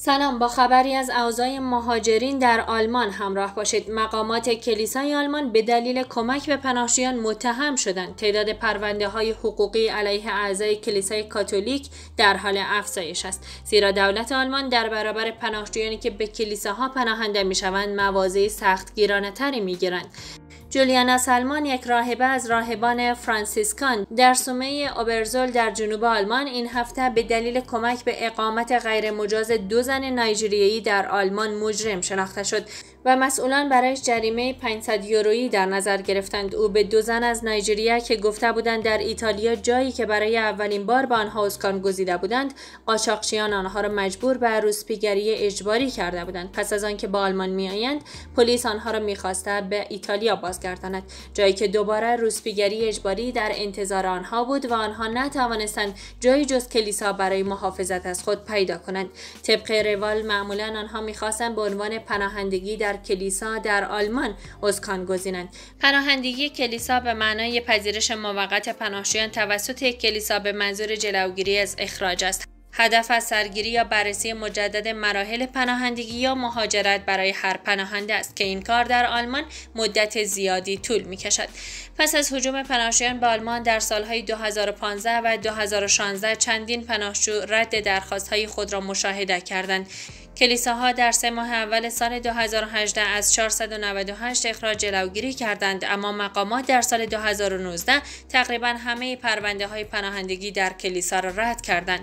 سلام با خبری از اوضای مهاجرین در آلمان همراه باشید مقامات کلیسای آلمان به دلیل کمک به پناهجویان متهم شدند تعداد پرونده های حقوقی علیه اعضای کلیسای کاتولیک در حال افزایش است زیرا دولت آلمان در برابر پناهجویانی که به کلیساها پناهنده میشوند مواضع سختگیرانه تری میگیرند جولیانا سلمان یک راهبه از راهبان فرانسیسکان در سومه اوبرزول در جنوب آلمان این هفته به دلیل کمک به اقامت غیرمجاز دو زن نایجریایی در آلمان مجرم شناخته شد و مسئولان برایش جریمه 500 یورویی در نظر گرفتند او به دو زن از نایجریه که گفته بودند در ایتالیا جایی که برای اولین بار به آنها اسکان گزیده بودند قاچاقچیان آنها را مجبور به روسپیگری اجباری کرده بودند پس از آنکه به آلمان میآیند پلیس آنها را میخواسته به ایتالیا بازگرداند جایی که دوباره روسپیگری اجباری در انتظار آنها بود و آنها نتوانستند جایی جز کلیسا برای محافظت از خود پیدا کنند طبق روال معمولا آنها میخواستند به عنوان پناهندگی در در کلیسا در آلمان اسکان گزینند پناهندگی کلیسا به معنای پذیرش موقت پناهجویان توسط یک کلیسا به منظور جلوگیری از اخراج است هدف از سرگیری یا بررسی مجدد مراحل پناهندگی یا مهاجرت برای هر پناهنده است که این کار در آلمان مدت زیادی طول می کشد. پس از حجوم پناهجویان به آلمان در سالهای 2015 و 2016 چندین پناهجو رد درخواستهای خود را مشاهده کردند کلیساها در سه ماه اول سال 2018 از 498 اخراج جلوگیری کردند اما مقامات در سال 2019 تقریبا همه پرونده های پناهندگی در کلیسا را رد کردند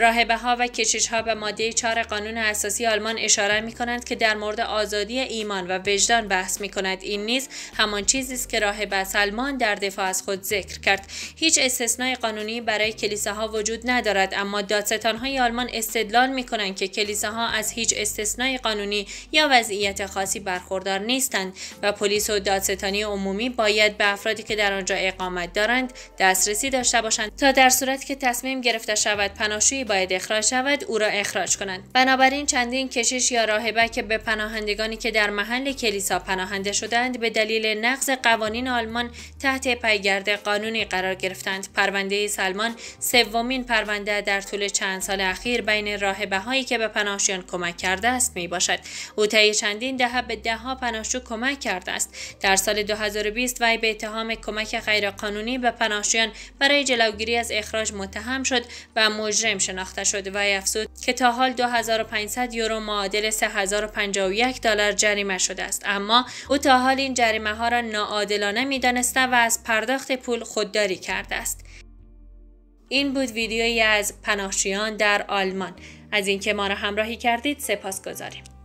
راهبه ها و کشیش ها به ماده چهار قانون اساسی آلمان اشاره می کنند که در مورد آزادی ایمان و وجدان بحث می کند این نیز همان چیزی است که راهبه سلمان در دفاع از خود ذکر کرد هیچ استثنای قانونی برای کلیساها وجود ندارد اما دادستان های آلمان استدلال می کنند که کلیساها از هیچ استثنای قانونی یا وضعیت خاصی برخوردار نیستند و پلیس و دادستانی عمومی باید به افرادی که در آنجا اقامت دارند دسترسی داشته باشند تا در صورتی که تصمیم گرفته شود پناهجویی باید اخراج شود او را اخراج کنند بنابراین چندین کشیش یا راهبه که به پناهندگانی که در محل کلیسا پناهنده شدند به دلیل نقض قوانین آلمان تحت پیگرد قانونی قرار گرفتند پرونده سلمان سومین پرونده در طول چند سال اخیر بین راهبه هایی که به پناهجویان کمک کرده است می باشد او طی چندین دهه به دهها پناهجو کمک کرده است در سال 2020 وی به اتهام کمک غیرقانونی به پناهجویان برای جلوگیری از اخراج متهم شد و مجرم شد شناخته شده و افزود که تا حال 2500 یورو معادل 3051 دلار جریمه شده است اما او تا حال این جریمه ها را ناعادلانه میدانسته و از پرداخت پول خودداری کرده است این بود ویدیویی از پناهجویان در آلمان از اینکه ما را همراهی کردید سپاس گذاریم